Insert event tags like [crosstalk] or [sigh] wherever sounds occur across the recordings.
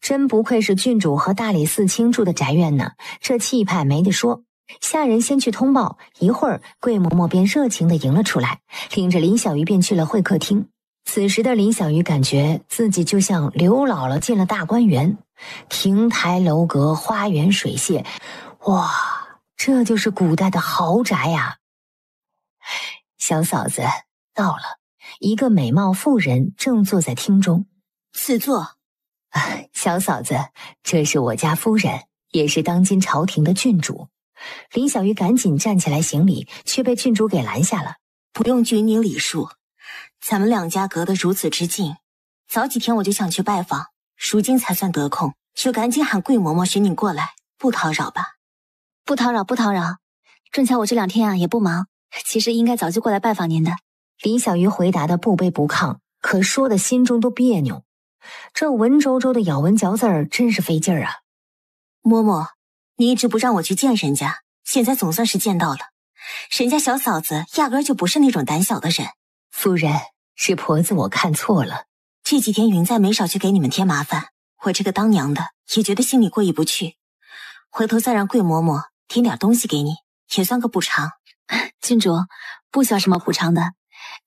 真不愧是郡主和大理寺卿住的宅院呢，这气派没得说。下人先去通报，一会儿桂嬷嬷便热情的迎了出来，领着林小鱼便去了会客厅。此时的林小鱼感觉自己就像刘姥姥进了大观园，亭台楼阁，花园水榭，哇，这就是古代的豪宅呀！小嫂子到了，一个美貌妇人正坐在厅中，赐座。小嫂子，这是我家夫人，也是当今朝廷的郡主。林小鱼赶紧站起来行礼，却被郡主给拦下了。不用拘泥礼数，咱们两家隔得如此之近，早几天我就想去拜访，如今才算得空，就赶紧喊桂嬷嬷寻你过来，不叨扰吧？不叨扰，不叨扰。正巧我这两天啊也不忙，其实应该早就过来拜访您的。林小鱼回答的不卑不亢，可说的心中都别扭。这文绉绉的咬文嚼字儿真是费劲儿啊！嬷嬷，你一直不让我去见人家，现在总算是见到了。人家小嫂子压根儿就不是那种胆小的人。夫人，是婆子我看错了。这几天云在没少去给你们添麻烦，我这个当娘的也觉得心里过意不去。回头再让桂嬷嬷添点东西给你，也算个补偿。郡 [laughs] 主不需要什么补偿的，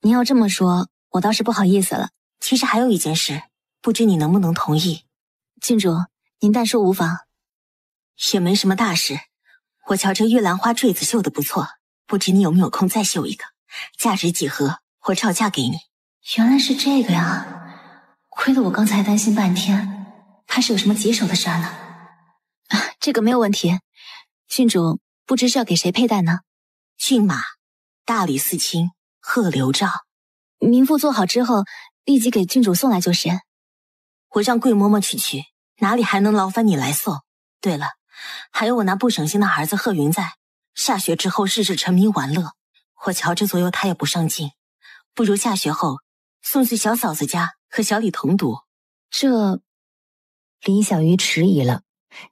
您要这么说，我倒是不好意思了。其实还有一件事。不知你能不能同意，郡主，您但说无妨，也没什么大事。我瞧这玉兰花坠子绣的不错，不知你有没有空再绣一个，价值几何，我照价给你。原来是这个呀，亏得我刚才担心半天，怕是有什么棘手的事呢。啊，这个没有问题。郡主，不知是要给谁佩戴呢？骏马，大理寺卿贺流照。民妇做好之后，立即给郡主送来就是。我让桂嬷嬷去取，哪里还能劳烦你来送？对了，还有我那不省心的儿子贺云，在下学之后事事沉迷玩乐，我瞧着左右他也不上进，不如下学后送去小嫂子家和小李同读。这，林小鱼迟疑了。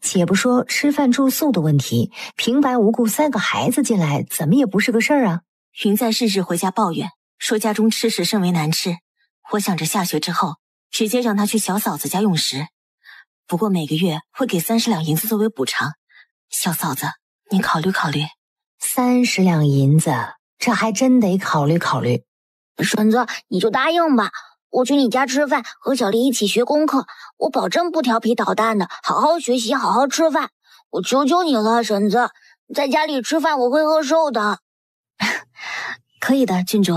且不说吃饭住宿的问题，平白无故塞个孩子进来，怎么也不是个事儿啊。云在日日回家抱怨，说家中吃食甚为难吃。我想着下学之后。直接让他去小嫂子家用食，不过每个月会给三十两银子作为补偿。小嫂子，你考虑考虑。三十两银子，这还真得考虑考虑。婶子，你就答应吧，我去你家吃饭，和小丽一起学功课，我保证不调皮捣蛋的，好好学习，好好吃饭。我求求你了，婶子，在家里吃饭我会饿瘦的。[laughs] 可以的，郡主，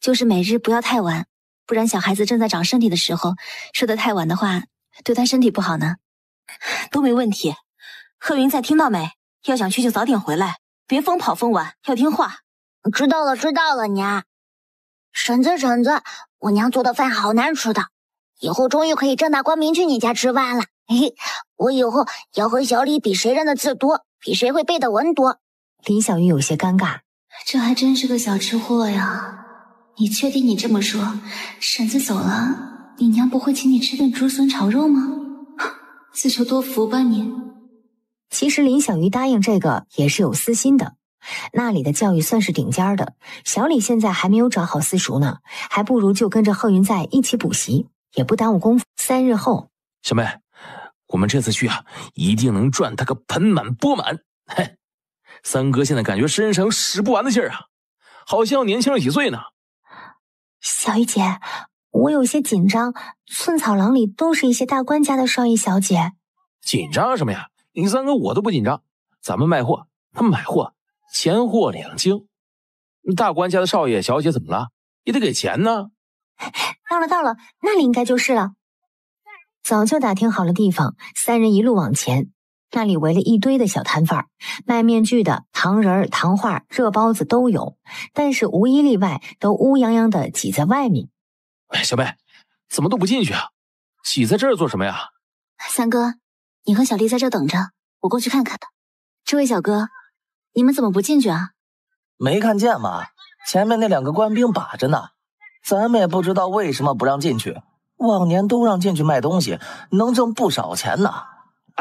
就是每日不要太晚。不然小孩子正在长身体的时候，睡得太晚的话，对他身体不好呢。[sighs] 都没问题。贺云在，听到没？要想去就早点回来，别疯跑疯玩，要听话。知道了，知道了，娘。婶子，婶子，我娘做的饭好难吃的，以后终于可以正大光明去你家吃饭了。嘿嘿，我以后要和小李比谁认的字多，比谁会背的文多。林小鱼有些尴尬，这还真是个小吃货呀。你确定你这么说？婶子走了，你娘不会请你吃顿竹笋炒肉吗？[gasps] 自求多福吧你。其实林小鱼答应这个也是有私心的，那里的教育算是顶尖的。小李现在还没有找好私塾呢，还不如就跟着贺云在一起补习，也不耽误功夫。三日后，小妹，我们这次去啊，一定能赚他个盆满钵满。嘿，三哥现在感觉身上有使不完的劲儿啊，好像年轻了几岁呢。小玉姐，我有些紧张。寸草廊里都是一些大官家的少爷小姐。紧张什么呀？你三个我都不紧张。咱们卖货，他们买货，钱货两清。大官家的少爷小姐怎么了？也得给钱呢。到了，到了，那里应该就是了。早就打听好了地方，三人一路往前。那里围了一堆的小摊贩儿，卖面具的、糖人儿、糖画、热包子都有，但是无一例外都乌泱泱的挤在外面。小妹，怎么都不进去啊？挤在这儿做什么呀？三哥，你和小丽在这儿等着，我过去看看。这位小哥，你们怎么不进去啊？没看见吗？前面那两个官兵把着呢，咱们也不知道为什么不让进去。往年都让进去卖东西，能挣不少钱呢。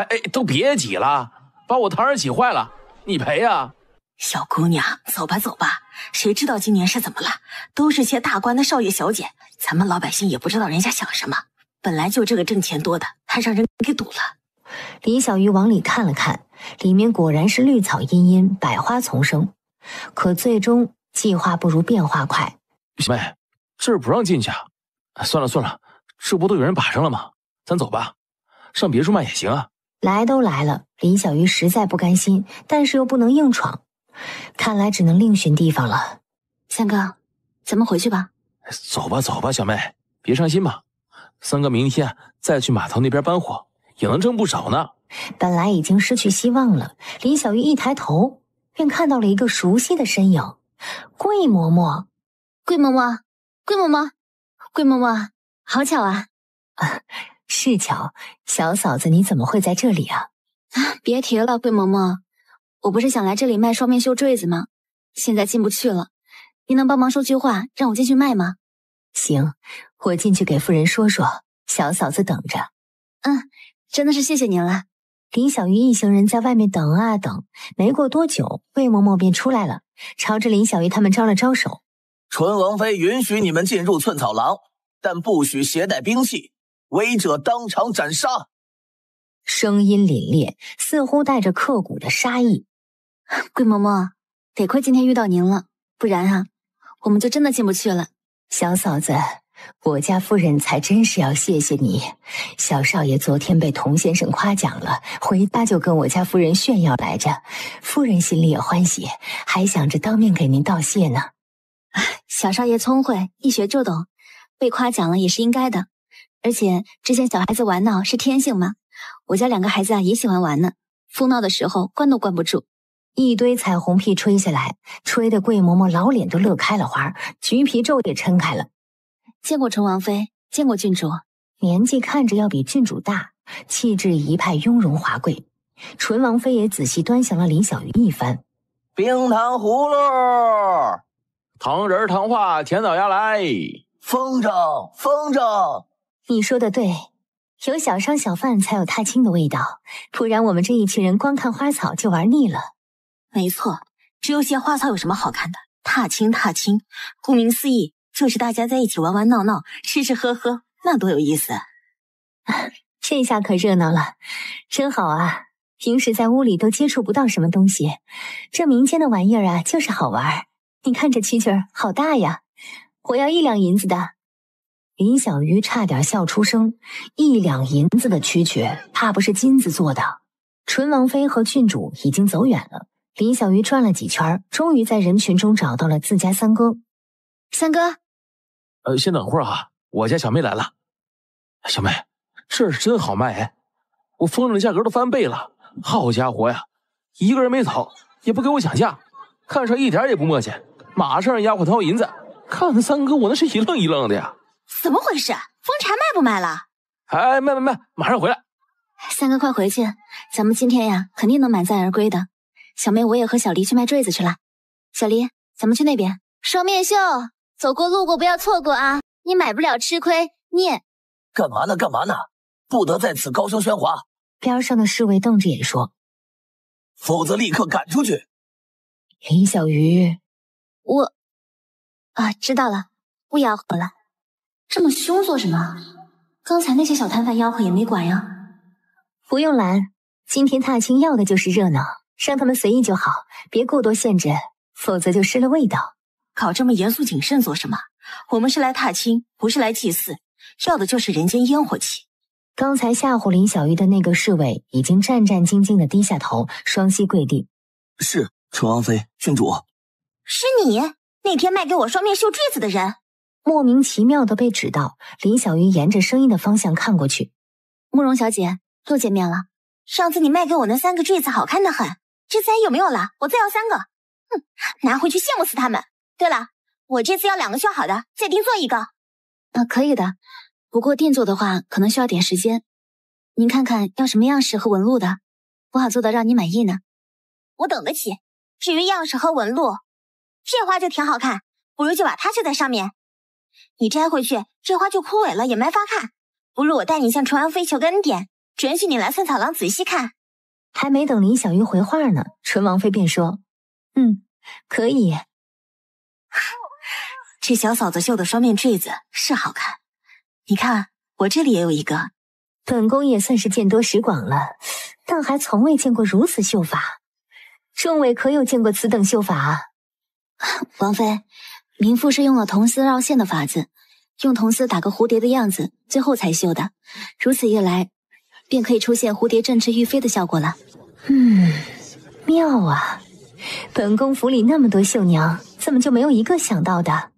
哎，都别挤了，把我堂儿挤坏了，你赔呀！小姑娘，走吧走吧，谁知道今年是怎么了？都是些大官的少爷小姐，咱们老百姓也不知道人家想什么。本来就这个挣钱多的，还让人给堵了。李小鱼往里看了看，里面果然是绿草茵茵，百花丛生。可最终计划不如变化快。小妹，这儿不让进去啊！算了算了，这不都有人把上了吗？咱走吧，上别处卖也行啊。来都来了，林小鱼实在不甘心，但是又不能硬闯，看来只能另寻地方了。三哥，咱们回去吧。走吧，走吧，小妹，别伤心吧。三哥，明天再去码头那边搬货，也能挣不少呢。本来已经失去希望了，林小鱼一抬头便看到了一个熟悉的身影，桂嬷嬷，桂嬷嬷，桂嬷嬷，桂嬷嬷，好巧啊！[laughs] 是巧，小嫂子你怎么会在这里啊？啊，别提了，桂嬷嬷，我不是想来这里卖双面绣坠子吗？现在进不去了，你能帮忙说句话，让我进去卖吗？行，我进去给夫人说说，小嫂子等着。嗯，真的是谢谢您了。林小鱼一行人在外面等啊等，没过多久，魏嬷嬷便出来了，朝着林小鱼他们招了招手。淳王妃允许你们进入寸草廊，但不许携带兵器。违者当场斩杀。声音凛冽，似乎带着刻骨的杀意。桂嬷嬷，得亏今天遇到您了，不然啊，我们就真的进不去了。小嫂子，我家夫人才真是要谢谢你。小少爷昨天被童先生夸奖了，回家就跟我家夫人炫耀来着，夫人心里也欢喜，还想着当面给您道谢呢。[laughs] 小少爷聪慧，一学就懂，被夸奖了也是应该的。而且，之前小孩子玩闹是天性嘛？我家两个孩子啊也喜欢玩呢，疯闹的时候关都关不住，一堆彩虹屁吹下来，吹得桂嬷嬷老脸都乐开了花，橘皮皱也撑开了。见过淳王妃，见过郡主，年纪看着要比郡主大，气质一派雍容华贵。淳王妃也仔细端详了林小鱼一番。冰糖葫芦，糖人糖画、甜枣鸭来。风筝，风筝。你说的对，有小商小贩才有踏青的味道，不然我们这一群人光看花草就玩腻了。没错，只有些花草有什么好看的？踏青踏青，顾名思义就是大家在一起玩玩闹闹，吃吃喝喝，那多有意思！[laughs] 这下可热闹了，真好啊！平时在屋里都接触不到什么东西，这民间的玩意儿啊，就是好玩。你看这蛐蛐儿好大呀，我要一两银子的。林小鱼差点笑出声，一两银子的蛐蛐，怕不是金子做的？纯王妃和郡主已经走远了。林小鱼转了几圈，终于在人群中找到了自家三哥。三哥，呃，先等会儿哈，我家小妹来了。小妹，这是真好卖哎，我风筝的价格都翻倍了。好家伙呀，一个人没走，也不给我讲价，看上一点也不磨叽，马上让丫鬟掏银子。看看三哥，我那是一愣一愣的呀。怎么回事？蜂茶卖不卖了？哎，卖卖卖，马上回来。三哥，快回去，咱们今天呀，肯定能满载而归的。小妹，我也和小黎去卖坠子去了。小黎，咱们去那边双面绣，走过路过不要错过啊！你买不了吃亏，你。干嘛呢？干嘛呢？不得在此高声喧哗！边上的侍卫瞪着眼说：“否则立刻赶出去。”林小鱼，我啊，知道了，不吆喝了。这么凶做什么？刚才那些小摊贩吆喝也没管呀。不用拦，今天踏青要的就是热闹，让他们随意就好，别过多限制，否则就失了味道。搞这么严肃谨慎做什么？我们是来踏青，不是来祭祀，要的就是人间烟火气。刚才吓唬林小鱼的那个侍卫已经战战兢兢地低下头，双膝跪地，是楚王妃郡主。是你那天卖给我双面绣坠子的人。莫名其妙的被指到，林小鱼沿着声音的方向看过去。慕容小姐，又见面了。上次你卖给我那三个坠子，好看的很。这次还有没有了？我再要三个。哼，拿回去羡慕死他们。对了，我这次要两个绣好的，再定做一个。啊，可以的。不过定做的话，可能需要点时间。您看看要什么样式和纹路的，我好做到让你满意呢。我等得起。至于样式和纹路，这花就挺好看，不如就把它绣在上面。你摘回去，这花就枯萎了，也没法看。不如我带你向淳王妃求个恩典，准许你来寸草郎仔细看。还没等林小鱼回话呢，淳王妃便说：“嗯，可以。[laughs] 这小嫂子绣的双面坠子是好看。你看，我这里也有一个。本宫也算是见多识广了，但还从未见过如此绣法。众位可有见过此等绣法啊？[laughs] 王妃。”民妇是用了铜丝绕线的法子，用铜丝打个蝴蝶的样子，最后才绣的。如此一来，便可以出现蝴蝶振翅欲飞的效果了。嗯，妙啊！本宫府里那么多绣娘，怎么就没有一个想到的？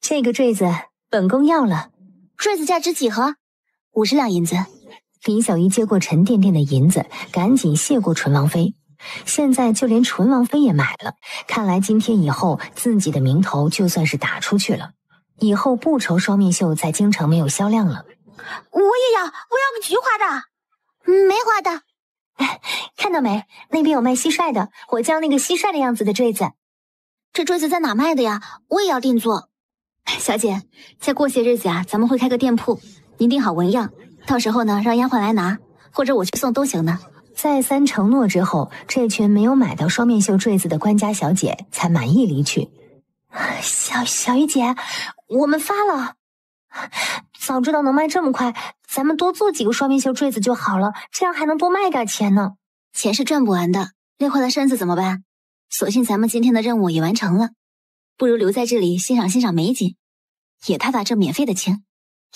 这个坠子，本宫要了。坠子价值几何？五十两银子。林小鱼接过沉甸甸的银子，赶紧谢过淳王妃。现在就连纯王妃也买了，看来今天以后自己的名头就算是打出去了，以后不愁双面绣在京城没有销量了。我也要，我要个菊花的，梅花的。哎，看到没？那边有卖蟋蟀的，我叫那个蟋蟀的样子的坠子。这坠子在哪卖的呀？我也要定做。[laughs] 小姐，再过些日子啊，咱们会开个店铺，您定好纹样，到时候呢，让丫鬟来拿，或者我去送都行的。再三承诺之后，这群没有买到双面绣坠子的官家小姐才满意离去。小小鱼姐，我们发了，早知道能卖这么快，咱们多做几个双面绣坠子就好了，这样还能多卖点钱呢。钱是赚不完的，累坏了身子怎么办？索性咱们今天的任务也完成了，不如留在这里欣赏欣赏美景，也踏踏这免费的钱。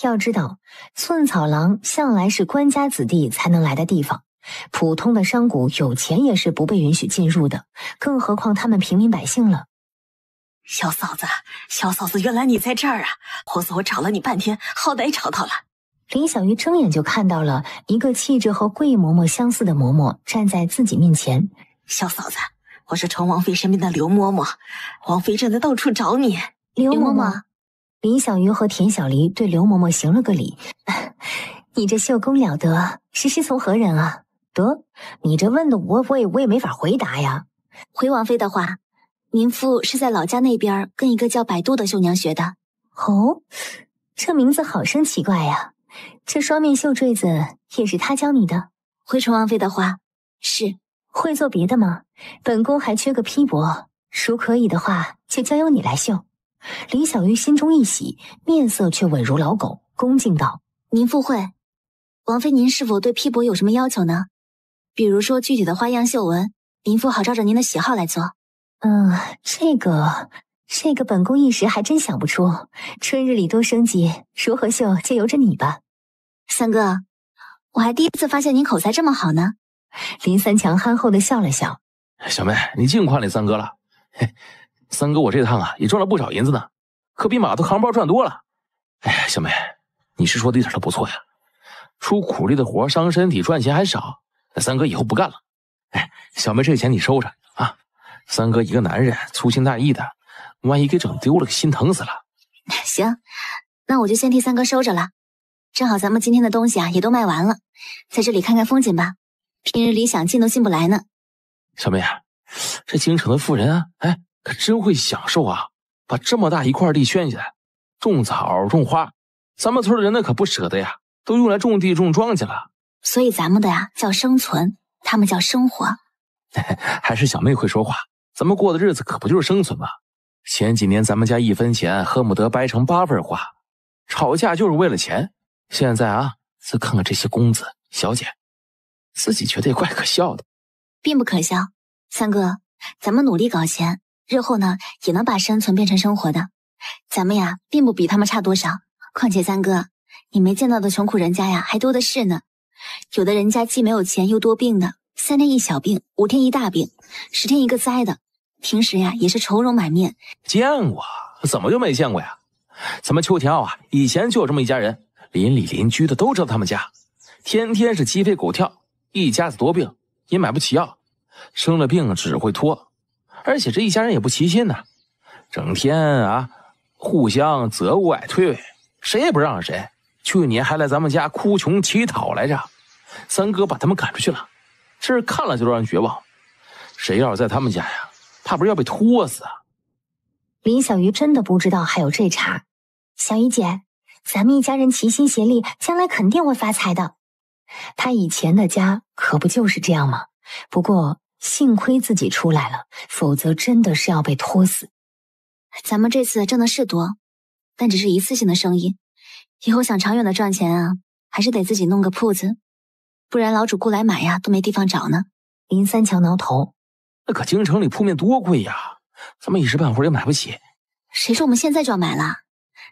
要知道，寸草郎向来是官家子弟才能来的地方。普通的商贾有钱也是不被允许进入的，更何况他们平民百姓了。小嫂子，小嫂子，原来你在这儿啊！婆子，我找了你半天，好歹找到了。林小鱼睁眼就看到了一个气质和桂嬷嬷相似的嬷嬷站在自己面前。小嫂子，我是崇王妃身边的刘嬷嬷，王妃正在到处找你。刘嬷嬷，林小鱼和田小离对刘嬷嬷行了个礼。[laughs] 你这绣工了得，是师从何人啊？得，你这问的我我也我也没法回答呀。回王妃的话，您父是在老家那边跟一个叫百度的绣娘学的。哦，这名字好生奇怪呀。这双面绣坠子也是他教你的。回崇王妃的话，是会做别的吗？本宫还缺个披帛，如可以的话，就交由你来绣。林小玉心中一喜，面色却稳如老狗，恭敬道：“您父会。王妃，您是否对披帛有什么要求呢？”比如说具体的花样绣纹，林夫好照着您的喜好来做。嗯，这个这个，本宫一时还真想不出。春日里多生机，如何绣就由着你吧。三哥，我还第一次发现您口才这么好呢。林三强憨厚的笑了笑：“小妹，你净夸你三哥了。嘿，三哥，我这趟啊也赚了不少银子呢，可比码头扛包赚多了。哎，小妹，你是说的一点都不错呀，出苦力的活伤身体，赚钱还少。”三哥以后不干了，哎，小妹，这钱你收着啊。三哥一个男人粗心大意的，万一给整丢了，心疼死了。[laughs] 行，那我就先替三哥收着了。正好咱们今天的东西啊也都卖完了，在这里看看风景吧。平日里想进都进不来呢。小妹，这京城的富人啊，哎，可真会享受啊！把这么大一块地圈起来，种草种花，咱们村的人那可不舍得呀，都用来种地种庄稼了。所以咱们的呀叫生存，他们叫生活，[laughs] 还是小妹会说话。咱们过的日子可不就是生存吗？前几年咱们家一分钱恨不得掰成八份花，吵架就是为了钱。现在啊，再看看这些公子小姐，自己觉得也怪可笑的，并不可笑。三哥，咱们努力搞钱，日后呢也能把生存变成生活的。咱们呀，并不比他们差多少。况且三哥，你没见到的穷苦人家呀，还多的是呢。有的人家既没有钱又多病的，三天一小病，五天一大病，十天一个灾的。平时呀也是愁容满面。见过，怎么就没见过呀？咱们邱天啊，以前就有这么一家人，邻里邻居的都知道他们家，天天是鸡飞狗跳，一家子多病，也买不起药，生了病只会拖，而且这一家人也不齐心呐，整天啊互相责怪推诿，谁也不让谁。去年还来咱们家哭穷乞讨来着。三哥把他们赶出去了，这是看了就让人绝望。谁要是在他们家呀，怕不是要被拖死啊！林小鱼真的不知道还有这茬。小鱼姐，咱们一家人齐心协力，将来肯定会发财的。他以前的家可不就是这样吗？不过幸亏自己出来了，否则真的是要被拖死。咱们这次挣的是多，但只是一次性的生意。以后想长远的赚钱啊，还是得自己弄个铺子。不然老主顾来买呀，都没地方找呢。林三强挠头，那可京城里铺面多贵呀，咱们一时半会儿也买不起。谁说我们现在就要买了？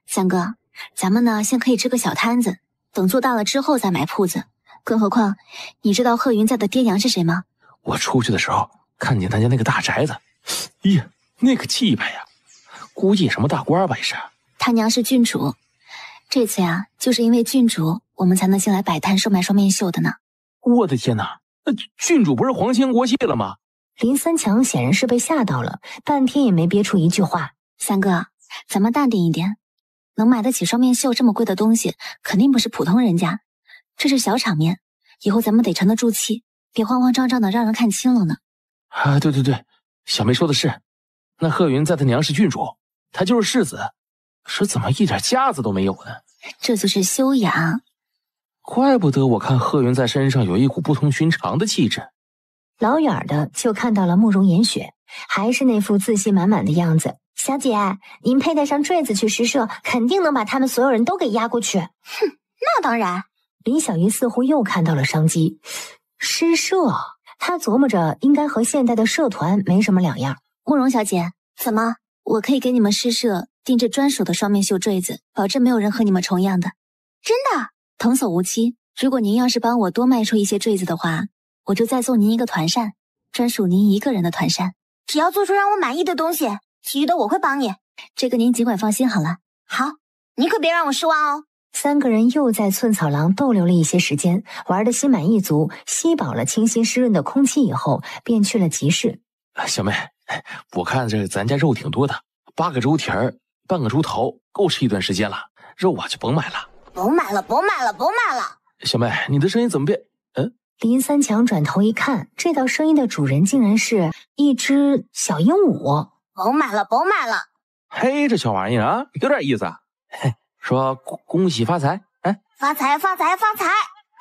三哥，咱们呢先可以支个小摊子，等做大了之后再买铺子。更何况你知道贺云家的爹娘是谁吗？我出去的时候看见他家那个大宅子，咦，那个气派呀，估计什么大官吧也是。他娘是郡主，这次呀，就是因为郡主，我们才能进来摆摊售卖双面绣的呢。我的天哪，那郡主不是皇亲国戚了吗？林三强显然是被吓到了，半天也没憋出一句话。三哥，咱们淡定一点，能买得起双面绣这么贵的东西，肯定不是普通人家。这是小场面，以后咱们得沉得住气，别慌慌张张的让人看清了呢。啊，对对对，小妹说的是，那贺云在他娘是郡主，他就是世子，是怎么一点架子都没有呢？这就是修养。怪不得我看贺云在身上有一股不同寻常的气质，老远的就看到了慕容颜雪，还是那副自信满满的样子。小姐，您佩戴上坠子去诗社，肯定能把他们所有人都给压过去。哼，那当然。林小云似乎又看到了商机。诗社，他琢磨着应该和现在的社团没什么两样。慕容小姐，怎么？我可以给你们诗社定制专属的双面绣坠子，保证没有人和你们重样的。真的。童叟无欺。如果您要是帮我多卖出一些坠子的话，我就再送您一个团扇，专属您一个人的团扇。只要做出让我满意的东西，其余的我会帮你。这个您尽管放心好了。好，你可别让我失望哦。三个人又在寸草廊逗留了一些时间，玩的心满意足，吸饱了清新湿润的空气以后，便去了集市。小妹，我看这咱家肉挺多的，八个猪蹄儿，半个猪头，够吃一段时间了。肉啊，就甭买了。甭买了，甭买了，甭买了！小妹，你的声音怎么变？嗯。林三强转头一看，这道声音的主人竟然是一只小鹦鹉。甭买了，甭买了。嘿，这小玩意儿啊，有点意思。啊！嘿，说恭喜发财，哎，发财，发财，发财！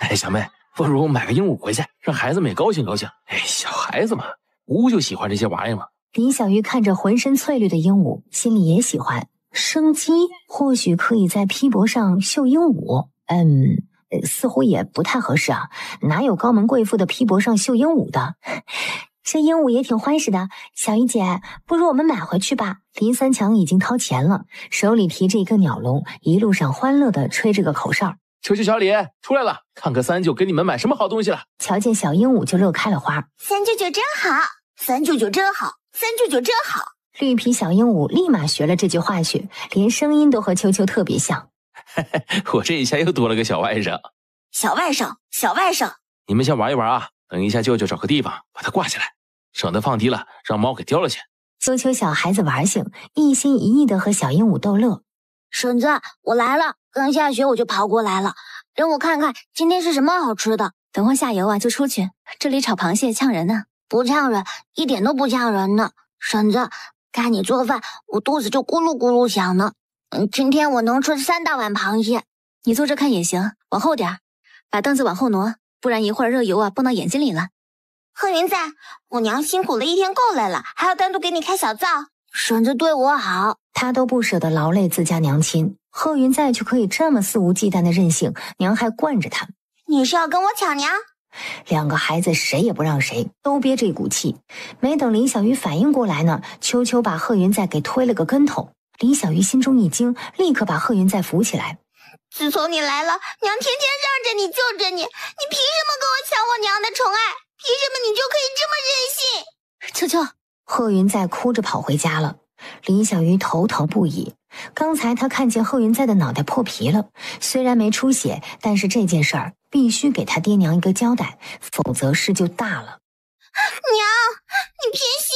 哎，小妹，不如买个鹦鹉回去，让孩子们也高兴高兴。哎，小孩子嘛，不就喜欢这些玩意儿吗？林小鱼看着浑身翠绿的鹦鹉，心里也喜欢。生机或许可以在披帛上绣鹦鹉，嗯，似乎也不太合适啊。哪有高门贵妇的披帛上绣鹦鹉的？这 [laughs] 鹦鹉也挺欢实的。小鱼姐，不如我们买回去吧。林三强已经掏钱了，手里提着一个鸟笼，一路上欢乐的吹着个口哨。球球小李出来了，看，看三舅给你们买什么好东西了。瞧见小鹦鹉就乐开了花。三舅舅真好，三舅舅真好，三舅舅真好。绿皮小鹦鹉立马学了这句话去，连声音都和秋秋特别像。[laughs] 我这一下又多了个小外甥，小外甥，小外甥，你们先玩一玩啊！等一下，舅舅找个地方把它挂起来，省得放低了让猫给叼了去。秋秋小孩子玩性，一心一意的和小鹦鹉逗乐。婶子，我来了，刚下雪我就跑过来了，让我看看今天是什么好吃的。等会下油啊就出去，这里炒螃蟹呛人呢，不呛人，一点都不呛人呢，婶子。看你做饭，我肚子就咕噜咕噜响呢。嗯，今天我能吃三大碗螃蟹，你坐着看也行。往后点儿，把凳子往后挪，不然一会儿热油啊蹦到眼睛里了。贺云，在我娘辛苦了一天够累了，还要单独给你开小灶，省着对我好。他都不舍得劳累自家娘亲，贺云在却可以这么肆无忌惮的任性，娘还惯着他。你是要跟我抢娘？两个孩子谁也不让谁，都憋这股气。没等林小鱼反应过来呢，秋秋把贺云在给推了个跟头。林小鱼心中一惊，立刻把贺云在扶起来。自从你来了，娘天天让着你，就着你，你凭什么跟我抢我娘的宠爱？凭什么你就可以这么任性？秋秋，贺云在哭着跑回家了。林小鱼头疼不已。刚才他看见贺云在的脑袋破皮了，虽然没出血，但是这件事儿。必须给他爹娘一个交代，否则事就大了。娘，你偏心！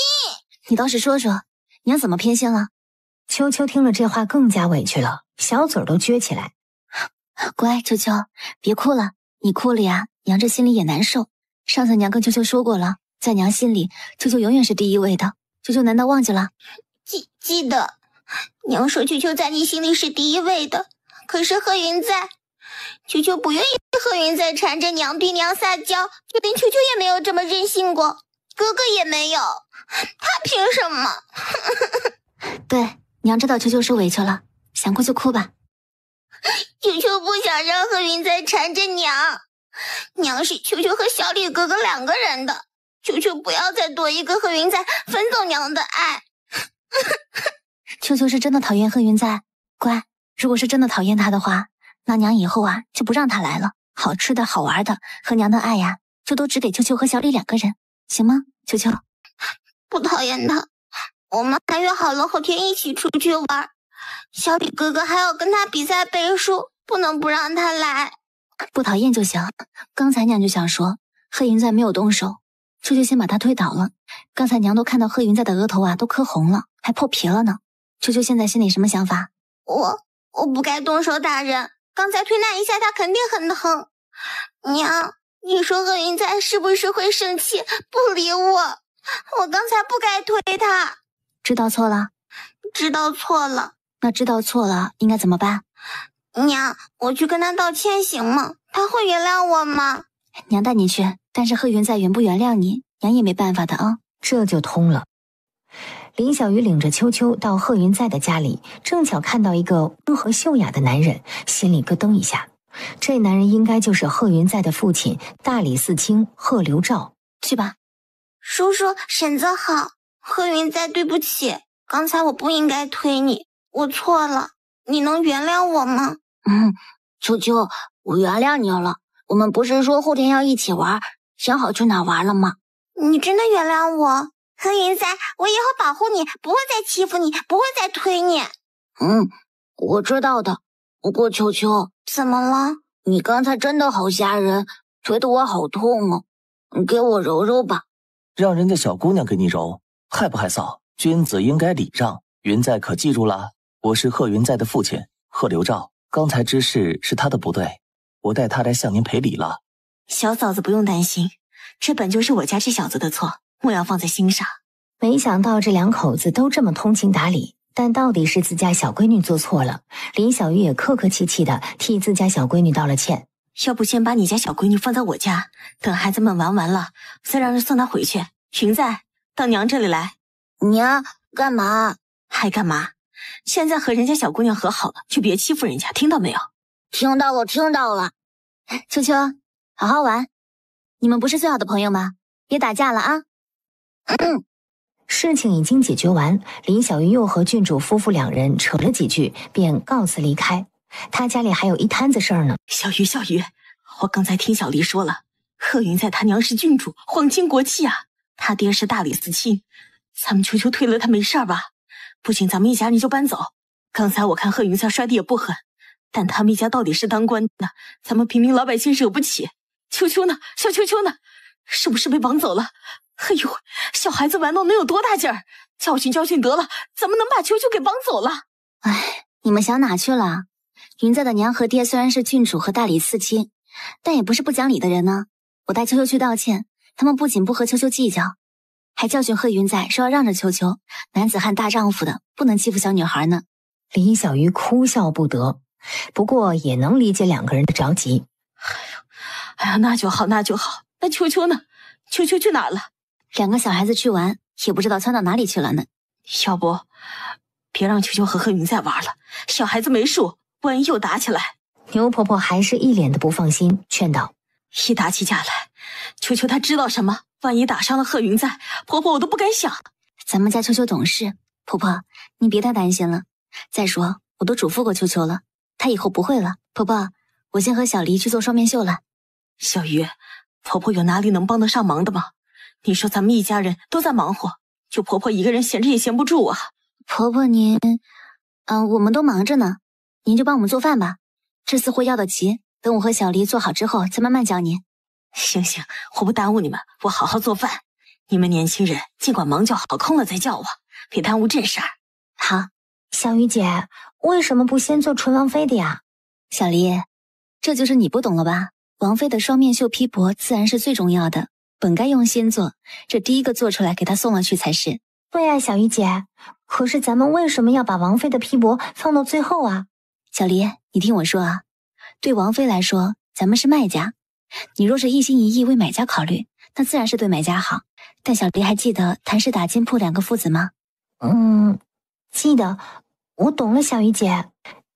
你倒是说说，娘怎么偏心了？秋秋听了这话更加委屈了，小嘴儿都撅起来。乖，秋秋，别哭了，你哭了呀，娘这心里也难受。上次娘跟秋秋说过了，在娘心里，秋秋永远是第一位的。秋秋难道忘记了？记记得，娘说秋秋在你心里是第一位的，可是贺云在。球球不愿意和云在缠着娘，对娘撒娇。就连球球也没有这么任性过，哥哥也没有，他凭什么？[laughs] 对，娘知道球球受委屈了，想哭就哭吧。球球不想让贺云在缠着娘，娘是球球和小李哥哥两个人的。球球不要再多一个贺云在分走娘的爱。[laughs] 球球是真的讨厌贺云在，乖。如果是真的讨厌他的话。那娘以后啊就不让他来了，好吃的好玩的和娘的爱呀，就都只给秋秋和小李两个人，行吗？秋秋，[laughs] 不讨厌他，我们还约好了后天一起出去玩。小李哥哥还要跟他比赛背书，不能不让他来。不讨厌就行。刚才娘就想说，贺云在没有动手，秋秋先把他推倒了。刚才娘都看到贺云在的额头啊都磕红了，还破皮了呢。秋秋现在心里什么想法？我我不该动手打人。刚才推那一下，他肯定很疼。娘，你说贺云在是不是会生气不理我？我刚才不该推他，知道错了，知道错了。那知道错了应该怎么办？娘，我去跟他道歉行吗？他会原谅我吗？娘带你去，但是贺云在原不原谅你，娘也没办法的啊。这就通了。林小鱼领着秋秋到贺云在的家里，正巧看到一个温和秀雅的男人，心里咯噔一下。这男人应该就是贺云在的父亲，大理寺卿贺刘照。去吧，叔叔婶子好。贺云在，对不起，刚才我不应该推你，我错了，你能原谅我吗？嗯，秋秋，我原谅你了。我们不是说后天要一起玩，想好去哪玩了吗？你真的原谅我？贺云在，我以后保护你，不会再欺负你，不会再推你。嗯，我知道的。不过秋秋，怎么了？你刚才真的好吓人，推得我好痛啊！你给我揉揉吧。让人家小姑娘给你揉，害不害臊？君子应该礼让。云在可记住了，我是贺云在的父亲贺刘照，刚才之事是他的不对，我代他来向您赔礼了。小嫂子不用担心，这本就是我家这小子的错。莫要放在心上。没想到这两口子都这么通情达理，但到底是自家小闺女做错了，林小玉也客客气气的替自家小闺女道了歉。要不先把你家小闺女放在我家，等孩子们玩完了再让人送她回去。云在，到娘这里来。娘，干嘛？还干嘛？现在和人家小姑娘和好了，就别欺负人家，听到没有？听到了，听到了。[laughs] 秋秋，好好玩。你们不是最好的朋友吗？别打架了啊。事情已经解决完，林小鱼又和郡主夫妇两人扯了几句，便告辞离开。他家里还有一摊子事儿呢。小鱼，小鱼，我刚才听小离说了，贺云在他娘是郡主，皇亲国戚啊，他爹是大理寺卿，咱们秋秋退了，他没事儿吧？不行，咱们一家人就搬走。刚才我看贺云家摔的也不狠，但他们一家到底是当官的，咱们平民老百姓惹不起。秋秋呢？小秋秋呢？是不是被绑走了？哎呦，小孩子玩闹能有多大劲儿？教训教训得了，怎么能把秋秋给绑走了？哎，你们想哪去了？云在的娘和爹虽然是郡主和大理寺卿，但也不是不讲理的人呢。我带秋秋去道歉，他们不仅不和秋秋计较，还教训贺云在，说要让着秋秋，男子汉大丈夫的不能欺负小女孩呢。林小鱼哭笑不得，不过也能理解两个人的着急。哎呀，哎呀，那就好，那就好。那秋秋呢？秋秋去哪了？两个小孩子去玩，也不知道窜到哪里去了呢。要不，别让秋秋和贺云在玩了。小孩子没数，万一又打起来，牛婆婆还是一脸的不放心，劝道：“一打起架来，秋秋她知道什么？万一打伤了贺云在，婆婆我都不敢想。”咱们家秋秋懂事，婆婆你别太担心了。再说，我都嘱咐过秋秋了，她以后不会了。婆婆，我先和小黎去做双面绣了。小鱼，婆婆有哪里能帮得上忙的吗？你说咱们一家人都在忙活，就婆婆一个人闲着也闲不住啊。婆婆您，嗯，我们都忙着呢，您就帮我们做饭吧。这次会要的急，等我和小黎做好之后再慢慢教您。行行，我不耽误你们，我好好做饭。你们年轻人尽管忙就好，空了再叫我，别耽误正事儿。好，小雨姐为什么不先做纯王妃的呀？小黎，这就是你不懂了吧？王妃的双面绣披帛自然是最重要的。本该用心做，这第一个做出来给他送了去才是。对呀，小鱼姐，可是咱们为什么要把王妃的批驳放到最后啊？小黎，你听我说啊，对王妃来说，咱们是卖家，你若是一心一意为买家考虑，那自然是对买家好。但小黎还记得谭氏打金铺两个父子吗？嗯，记得，我懂了，小鱼姐。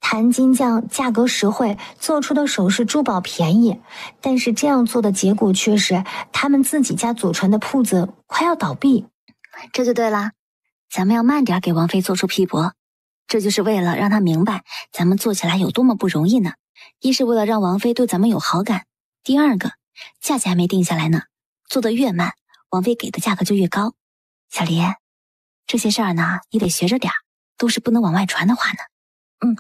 谭金匠价格实惠，做出的首饰珠宝便宜，但是这样做的结果却是他们自己家祖传的铺子快要倒闭。这就对了，咱们要慢点给王妃做出批驳，这就是为了让她明白咱们做起来有多么不容易呢。一是为了让王妃对咱们有好感，第二个，价钱还没定下来呢，做得越慢，王妃给的价格就越高。小林，这些事儿呢，你得学着点儿，都是不能往外传的话呢。嗯。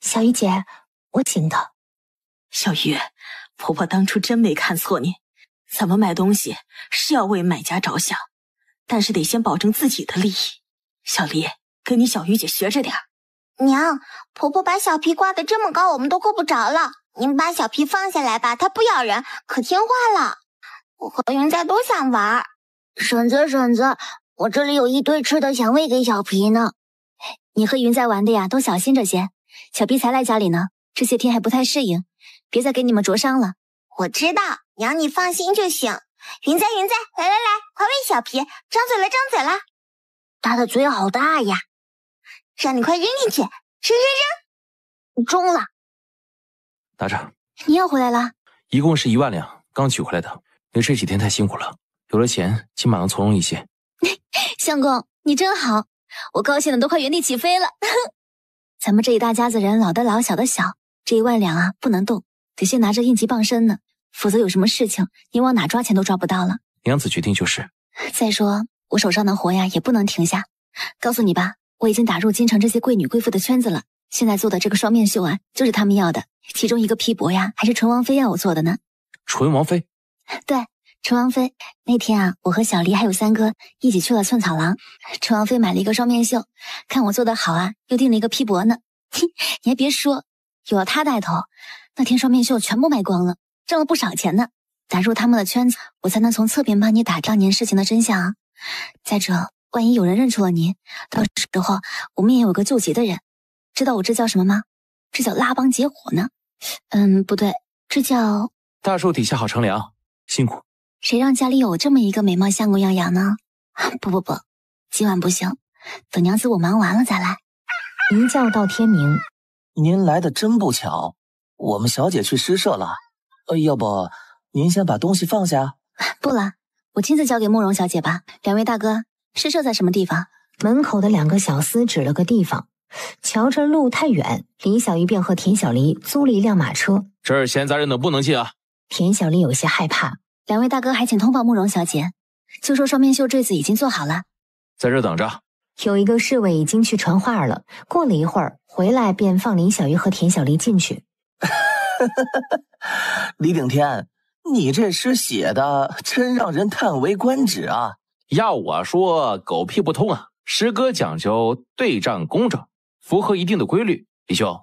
小鱼姐，我请的。小鱼，婆婆当初真没看错你。咱们买东西是要为买家着想，但是得先保证自己的利益。小黎，跟你小鱼姐学着点。娘，婆婆把小皮挂得这么高，我们都够不着了。您把小皮放下来吧，它不咬人，可听话了。我和云在都想玩。婶子，婶子，我这里有一堆吃的，想喂给小皮呢。你和云在玩的呀，都小心着些。小皮才来家里呢，这些天还不太适应，别再给你们灼伤了。我知道，娘你放心就行。云在云在，来来来，快喂小皮，张嘴了张嘴了。他的嘴好大呀，让你快扔进去，扔扔扔，中了，拿着。你要回来了，一共是一万两，刚取回来的。你这几天太辛苦了，有了钱起码能从容一些。[laughs] 相公，你真好，我高兴的都快原地起飞了。咱们这一大家子人，老的老，小的小，这一万两啊，不能动，得先拿着应急傍身呢，否则有什么事情，你往哪抓钱都抓不到了。娘子决定就是。[laughs] 再说我手上的活呀，也不能停下。告诉你吧，我已经打入京城这些贵女贵妇的圈子了，现在做的这个双面绣啊，就是他们要的。其中一个披帛呀，还是纯王妃要我做的呢。纯王妃。对。陈王妃，那天啊，我和小离还有三哥一起去了寸草郎。陈王妃买了一个双面绣，看我做的好啊，又订了一个披帛呢。你还别说，有了他带头，那天双面绣全部卖光了，挣了不少钱呢。打入他们的圈子，我才能从侧边帮你打掉您事情的真相啊。再者，万一有人认出了您，到时候我们也有个救急的人。知道我这叫什么吗？这叫拉帮结伙呢。嗯，不对，这叫大树底下好乘凉。辛苦。谁让家里有这么一个美貌相公要养呢？[laughs] 不不不，今晚不行，等娘子我忙完了再来。一觉到天明。您来的真不巧，我们小姐去诗社了。呃，要不您先把东西放下？不了，我亲自交给慕容小姐吧。两位大哥，诗社在什么地方？门口的两个小厮指了个地方。瞧这路太远，林小鱼便和田小离租了一辆马车。这儿闲杂人等不能进啊！田小离有些害怕。两位大哥，还请通报慕容小姐，就说双面绣坠子已经做好了，在这等着。有一个侍卫已经去传话了。过了一会儿，回来便放林小鱼和田小黎进去。[laughs] 李顶天，你这诗写的真让人叹为观止啊！要我说，狗屁不通啊！诗歌讲究对仗工整，符合一定的规律。李兄，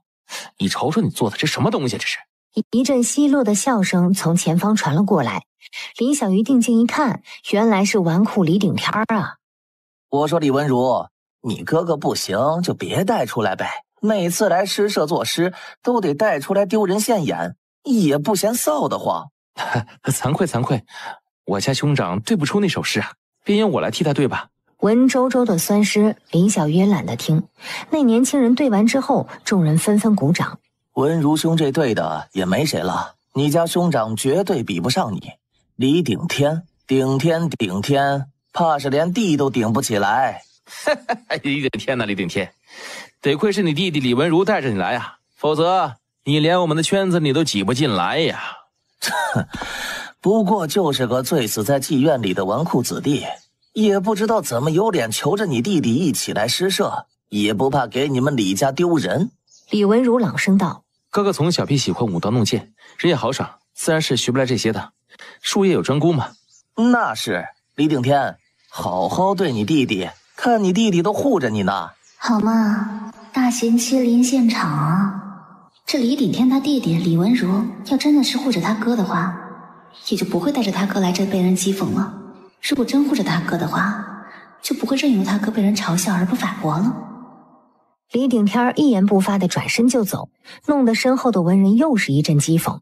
你瞅瞅你做的这什么东西？这是……一一阵奚落的笑声从前方传了过来。林小鱼定睛一看，原来是纨绔李顶天儿啊！我说李文如，你哥哥不行就别带出来呗。每次来诗社作诗，都得带出来丢人现眼，也不嫌臊得慌。[laughs] 惭愧惭愧，我家兄长对不出那首诗啊，便由我来替他对吧。文绉绉的酸诗，林小鱼懒得听。那年轻人对完之后，众人纷纷鼓掌。文如兄这对的也没谁了，你家兄长绝对比不上你。李顶天，顶天顶天，怕是连地都顶不起来。[laughs] 李顶天呐，李顶天，得亏是你弟弟李文如带着你来呀，否则你连我们的圈子你都挤不进来呀。哼，[laughs] 不过就是个醉死在妓院里的纨绔子弟，也不知道怎么有脸求着你弟弟一起来诗社，也不怕给你们李家丢人。李文如朗声道：“哥哥从小便喜欢舞刀弄剑，人也豪爽，自然是学不来这些的。”术业有专攻嘛，那是李顶天，好好对你弟弟，看你弟弟都护着你呢。好嘛，大贤妻临现场啊，这李顶天他弟弟李文茹要真的是护着他哥的话，也就不会带着他哥来这被人讥讽了。如果真护着他哥的话，就不会任由他哥被人嘲笑而不反驳了。李顶天一言不发的转身就走，弄得身后的文人又是一阵讥讽。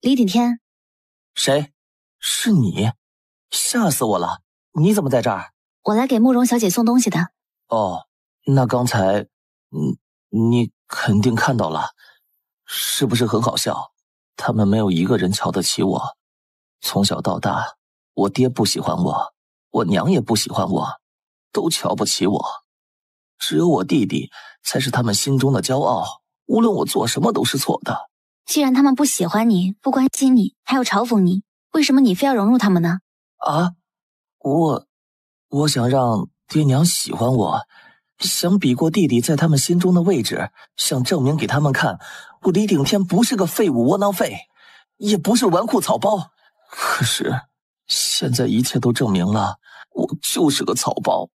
李顶天。谁？是你？吓死我了！你怎么在这儿？我来给慕容小姐送东西的。哦，那刚才，嗯，你肯定看到了，是不是很好笑？他们没有一个人瞧得起我，从小到大，我爹不喜欢我，我娘也不喜欢我，都瞧不起我，只有我弟弟才是他们心中的骄傲。无论我做什么都是错的。既然他们不喜欢你，不关心你，还要嘲讽你，为什么你非要融入他们呢？啊，我我想让爹娘喜欢我，想比过弟弟在他们心中的位置，想证明给他们看，我李顶天不是个废物窝囊废，也不是纨绔草包。可是现在一切都证明了，我就是个草包，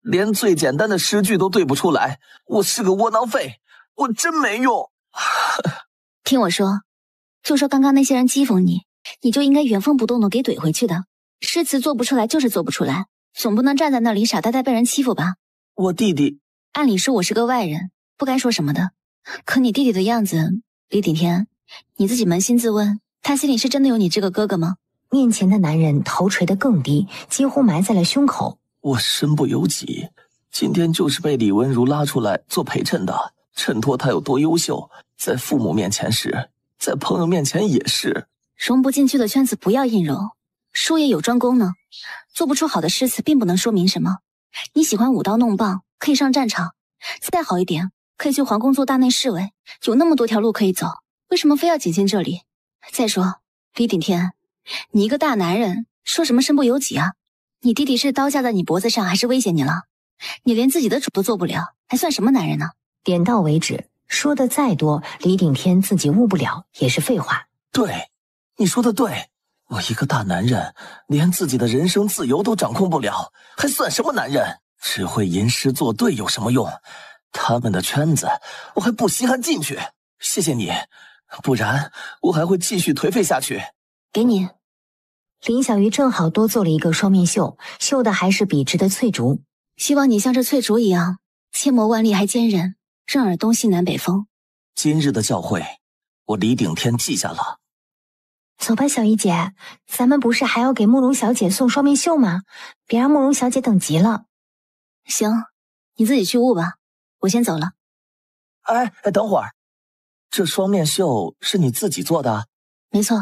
连最简单的诗句都对不出来，我是个窝囊废，我真没用。[laughs] 听我说，就说刚刚那些人讥讽你，你就应该原封不动的给怼回去的。诗词做不出来就是做不出来，总不能站在那里傻呆呆被人欺负吧？我弟弟，按理说我是个外人，不该说什么的。可你弟弟的样子，李顶天，你自己扪心自问，他心里是真的有你这个哥哥吗？面前的男人头垂得更低，几乎埋在了胸口。我身不由己，今天就是被李文如拉出来做陪衬的，衬托他有多优秀。在父母面前是，在朋友面前也是。融不进去的圈子不要硬融。术业有专攻呢，做不出好的诗词并不能说明什么。你喜欢舞刀弄棒，可以上战场；再好一点，可以去皇宫做大内侍卫。有那么多条路可以走，为什么非要仅限这里？再说，李鼎天，你一个大男人，说什么身不由己啊？你弟弟是刀架在你脖子上，还是威胁你了？你连自己的主都做不了，还算什么男人呢？点到为止。说的再多，李鼎天自己悟不了也是废话。对，你说的对，我一个大男人，连自己的人生自由都掌控不了，还算什么男人？只会吟诗作对有什么用？他们的圈子，我还不稀罕进去。谢谢你，不然我还会继续颓废下去。给你，林小鱼正好多做了一个双面绣，绣的还是笔直的翠竹。希望你像这翠竹一样，千磨万砺还坚韧。任尔东西南北风。今日的教诲，我李顶天记下了。走吧，小姨姐，咱们不是还要给慕容小姐送双面绣吗？别让慕容小姐等急了。行，你自己去悟吧，我先走了。哎哎，等会儿，这双面绣是你自己做的？没错。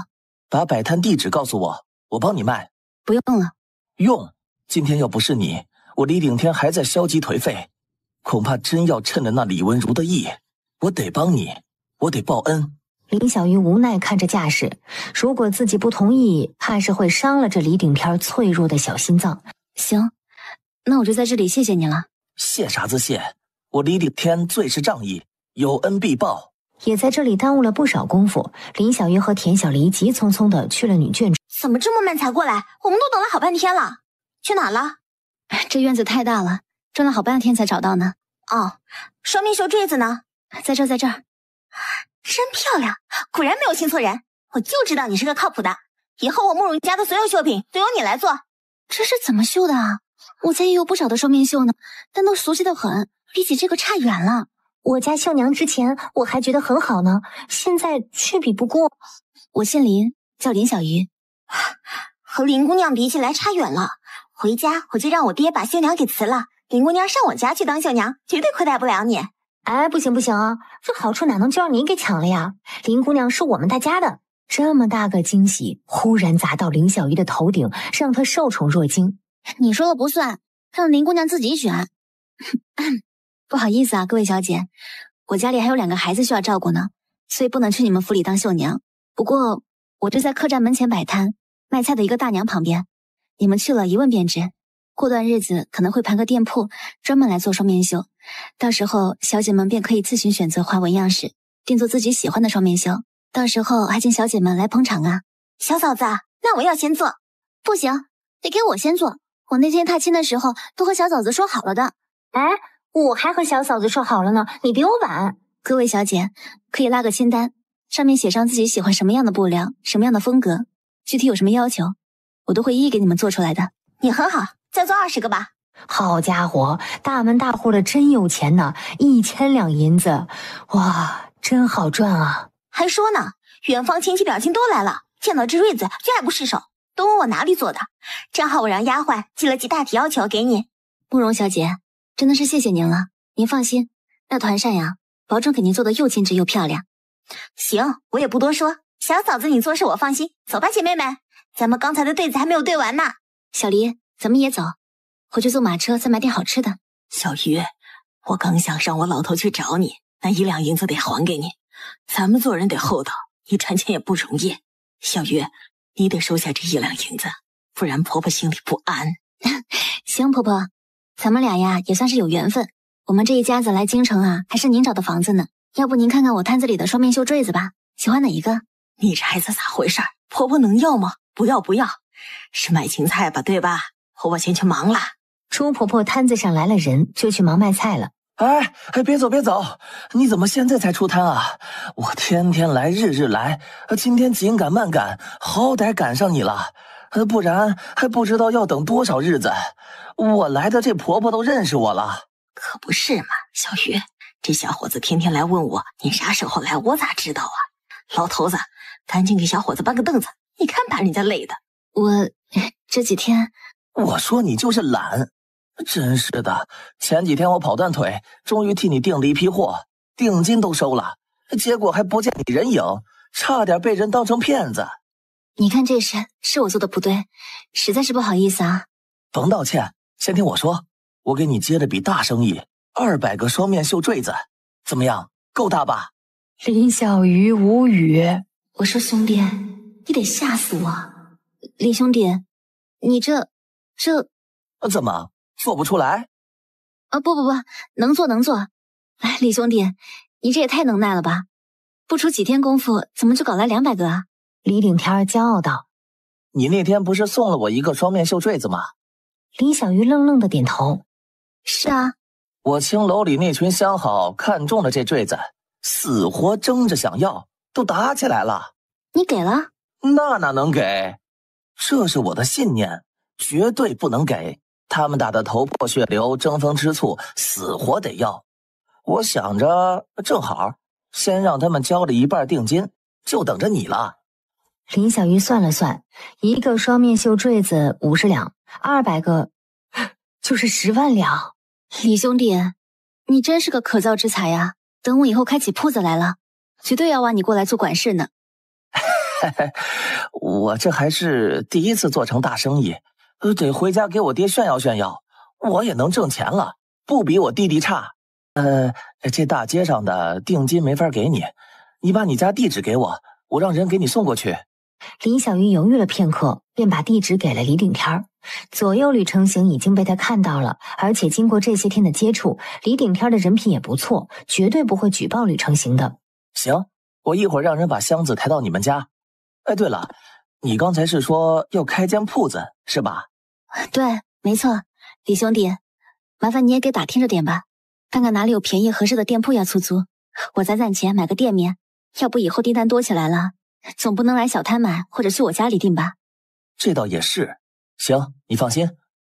把摆摊地址告诉我，我帮你卖。不用了。用，今天要不是你，我李顶天还在消极颓废。恐怕真要趁着那李文如的意，我得帮你，我得报恩。林小鱼无奈看着架势，如果自己不同意，怕是会伤了这李鼎天脆弱的小心脏。行，那我就在这里谢谢你了。谢啥子谢？我李鼎天最是仗义，有恩必报。也在这里耽误了不少功夫。林小鱼和田小黎急匆匆的去了女眷。怎么这么慢才过来？我们都等了好半天了。去哪了？这院子太大了。转了好半天才找到呢。哦，双面绣坠子呢，在这儿，在这儿，真漂亮！果然没有信错人，我就知道你是个靠谱的。以后我慕容家的所有绣品都由你来做。这是怎么绣的啊？我家也有不少的双面绣呢，但都熟悉的很，比起这个差远了。我家绣娘之前我还觉得很好呢，现在却比不过。我姓林，叫林小鱼，和林姑娘比起来差远了。回家我就让我爹把绣娘给辞了。林姑娘上我家去当绣娘，绝对亏待不了你。哎，不行不行啊，这好处哪能就让你给抢了呀？林姑娘是我们大家的，这么大个惊喜忽然砸到林小鱼的头顶，让她受宠若惊。你说了不算，让林姑娘自己选。[coughs] 不好意思啊，各位小姐，我家里还有两个孩子需要照顾呢，所以不能去你们府里当绣娘。不过我就在客栈门前摆摊卖菜的一个大娘旁边，你们去了一问便知。过段日子可能会盘个店铺，专门来做双面绣，到时候小姐们便可以自行选择花纹样式，定做自己喜欢的双面绣。到时候还请小姐们来捧场啊！小嫂子，那我要先做，不行，得给我先做。我那天踏青的时候都和小嫂子说好了的。哎，我还和小嫂子说好了呢，你比我晚。各位小姐可以拉个清单，上面写上自己喜欢什么样的布料、什么样的风格，具体有什么要求，我都会一一给你们做出来的。你很好。再做二十个吧。好家伙，大门大户的真有钱呢，一千两银子，哇，真好赚啊！还说呢，远方亲戚表亲都来了，见到这瑞子就爱不释手。都问我哪里做的？正好我让丫鬟记了几大体要求给你，慕容小姐，真的是谢谢您了。您放心，那团扇呀，保准给您做的又精致又漂亮。行，我也不多说，小嫂子你做事我放心。走吧，姐妹们，咱们刚才的对子还没有对完呢。小林。咱们也走，回去坐马车，再买点好吃的。小鱼，我刚想让我老头去找你，那一两银子得还给你。咱们做人得厚道，你赚钱也不容易。小鱼，你得收下这一两银子，不然婆婆心里不安。[laughs] 行，婆婆，咱们俩呀也算是有缘分。我们这一家子来京城啊，还是您找的房子呢。要不您看看我摊子里的双面绣坠子吧，喜欢哪一个？你这孩子咋回事？婆婆能要吗？不要不要，是买青菜吧？对吧？婆婆先去忙了。朱婆婆摊子上来了人，就去忙卖菜了。哎哎，别走别走！你怎么现在才出摊啊？我天天来，日日来，今天紧赶慢赶，好歹赶上你了。呃，不然还不知道要等多少日子。我来的这婆婆都认识我了。可不是嘛，小鱼，这小伙子天天来问我你啥时候来，我咋知道啊？老头子，赶紧给小伙子搬个凳子，你看把人家累的。我这几天。我说你就是懒，真是的！前几天我跑断腿，终于替你订了一批货，定金都收了，结果还不见你人影，差点被人当成骗子。你看这事是我做的不对，实在是不好意思啊。甭道歉，先听我说，我给你接了笔大生意，二百个双面绣坠子，怎么样？够大吧？林小鱼无语。我说兄弟，你得吓死我！林兄弟，你这……这怎么做不出来？啊不不不能做能做，哎，李兄弟，你这也太能耐了吧！不出几天功夫，怎么就搞来两百个啊？李顶天骄傲道。你那天不是送了我一个双面绣坠子吗？林小鱼愣愣的点头。是啊，我青楼里那群相好看中了这坠子，死活争着想要，都打起来了。你给了？那哪能给？这是我的信念。绝对不能给他们打得头破血流、争风吃醋，死活得要。我想着正好，先让他们交了一半定金，就等着你了。林小鱼算了算，一个双面绣坠子五十两，二百个 [laughs] 就是十万两。李兄弟，你真是个可造之材呀！等我以后开起铺子来了，绝对要挖你过来做管事呢。嘿嘿，我这还是第一次做成大生意。得回家给我爹炫耀炫耀，我也能挣钱了，不比我弟弟差。呃，这大街上的定金没法给你，你把你家地址给我，我让人给你送过去。林小云犹豫了片刻，便把地址给了李顶天儿。左右吕成行已经被他看到了，而且经过这些天的接触，李顶天的人品也不错，绝对不会举报吕成行的。行，我一会儿让人把箱子抬到你们家。哎，对了，你刚才是说要开间铺子是吧？对，没错，李兄弟，麻烦你也给打听着点吧，看看哪里有便宜合适的店铺要出租，我再攒钱买个店面。要不以后订单多起来了，总不能来小摊买或者去我家里订吧？这倒也是，行，你放心，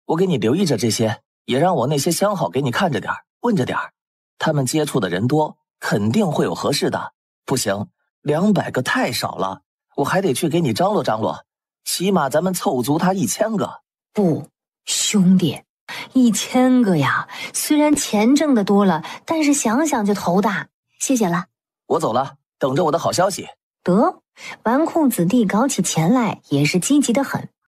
我给你留意着这些，也让我那些相好给你看着点，问着点儿，他们接触的人多，肯定会有合适的。不行，两百个太少了，我还得去给你张罗张罗，起码咱们凑足他一千个。不，兄弟，一千个呀！虽然钱挣的多了，但是想想就头大。谢谢了，我走了，等着我的好消息。得，纨绔子弟搞起钱来也是积极的很。